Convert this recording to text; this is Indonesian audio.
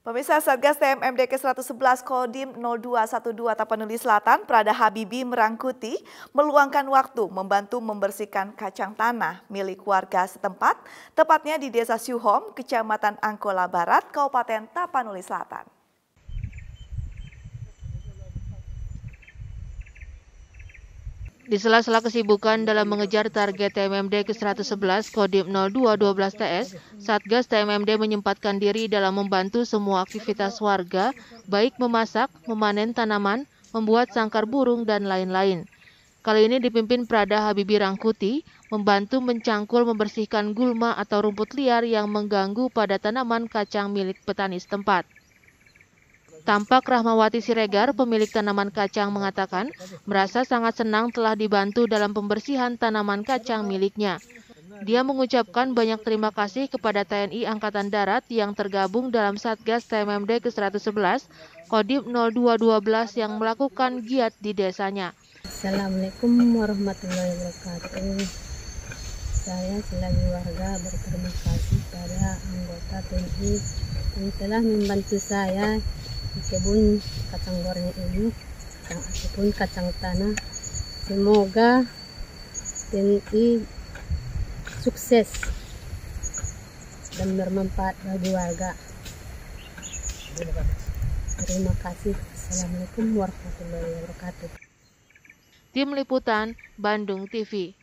Pemirsa Satgas TMMD ke 111 Kodim 0212 Tapanuli Selatan, Prada Habibi Merangkuti, meluangkan waktu membantu membersihkan kacang tanah milik warga setempat, tepatnya di Desa Siuhom, Kecamatan Angkola Barat, Kabupaten Tapanuli Selatan. Di sela-sela kesibukan dalam mengejar target TMMD ke-111 Kodim 0212 TS, Satgas TMMD menyempatkan diri dalam membantu semua aktivitas warga, baik memasak, memanen tanaman, membuat sangkar burung, dan lain-lain. Kali ini dipimpin Prada Habibi Rangkuti, membantu mencangkul membersihkan gulma atau rumput liar yang mengganggu pada tanaman kacang milik petani setempat. Tampak Rahmawati Siregar, pemilik tanaman kacang mengatakan, merasa sangat senang telah dibantu dalam pembersihan tanaman kacang miliknya. Dia mengucapkan banyak terima kasih kepada TNI Angkatan Darat yang tergabung dalam Satgas TMMD ke-111, Kodim 0212 yang melakukan giat di desanya. Assalamualaikum warahmatullahi wabarakatuh. Saya selagi warga berterima kasih pada anggota TNI yang telah membantu saya kebun kacang goreng ini yang ataupun kacang tanah semoga TNI sukses dan bermanfaat bagi warga terima kasih Assalamualaikum warahmatullahi wabarakatuh Tim Liputan Bandung TV